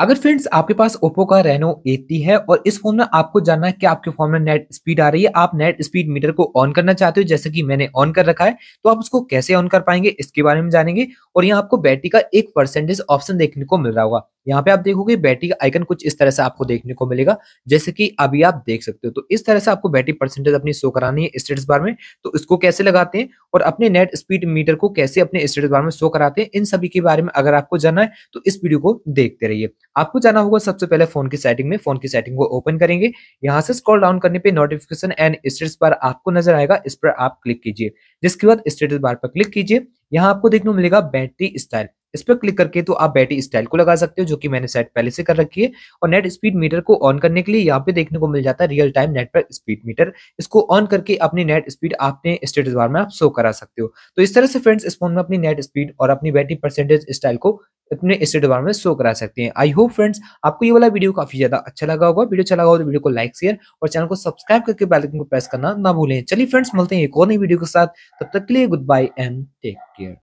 अगर फ्रेंड्स आपके पास ओप्पो का रेनो 80 है और इस फोन में आपको जानना है कि आपके फोन में नेट स्पीड आ रही है आप नेट स्पीड मीटर को ऑन करना चाहते हो जैसे कि मैंने ऑन कर रखा है तो आप उसको कैसे ऑन कर पाएंगे इसके बारे में जानेंगे और यहाँ आपको बैटरी का एक परसेंटेज ऑप्शन देखने को मिल रहा होगा यहाँ पे आप देखोगे बैटरी का आइकन कुछ इस तरह से आपको देखने को मिलेगा जैसे कि अभी आप देख सकते हो तो इस तरह से आपको बैटरी परसेंटेज अपनी शो करानी है स्टेटस बार में तो इसको कैसे लगाते हैं और अपने नेट स्पीड मीटर को कैसे अपने स्टेटस बार में शो कराते हैं इन सभी के बारे में अगर आपको जानना है तो इस वीडियो को देखते रहिए आपको जाना होगा सबसे पहले फोन की सेटिंग में फोन की सेटिंग को ओपन करेंगे यहाँ से स्क्रॉल डाउन करने पे नोटिफिकेशन एंड स्टेटस बार आपको नजर आएगा इस पर आप क्लिक कीजिए जिसके बाद स्टेटस बार पर क्लिक कीजिए यहाँ आपको देखने को मिलेगा बैटरी स्टाइल इस पर क्लिक करके तो आप बैटरी स्टाइल को लगा सकते हो जो कि मैंने सेट पहले से कर रखी है और नेट स्पीड मीटर को ऑन करने के लिए यहाँ पे देखने को मिल जाता है रियल टाइम नेट पर स्पीड मीटर इसको ऑन करके अपनी नेट स्पीड आपने स्टेटस बार में आप शो करा सकते हो तो इस तरह से फ्रेंड्स इस फोन में अपनी नेट स्पीड और अपनी बैटरी परसेंटेज स्टाइल को अपने स्टेट बार में शो करा सकते हैं आई होप फ्रेंड्स आपको ये वाला वीडियो काफी ज्यादा अच्छा लगा होगा वीडियो अच्छा लगा हो तो वीडियो को लाइक शेयर और चैनल को सब्सक्राइब करके बैलकिन को प्रेस करना ना भूलें चलिए फ्रेंड्स मिलते हैं एक और नई वीडियो के साथ तब तक के लिए good bye and take care